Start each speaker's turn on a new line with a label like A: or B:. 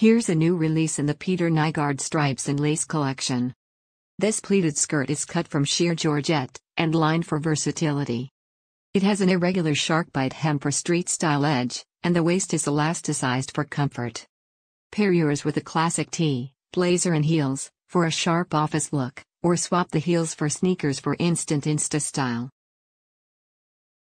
A: Here's a new release in the Peter Nygard Stripes and Lace collection. This pleated skirt is cut from sheer georgette, and lined for versatility. It has an irregular shark bite hem for street style edge, and the waist is elasticized for comfort. Pair yours with a classic tee, blazer, and heels, for a sharp office look, or swap the heels for sneakers for instant Insta style.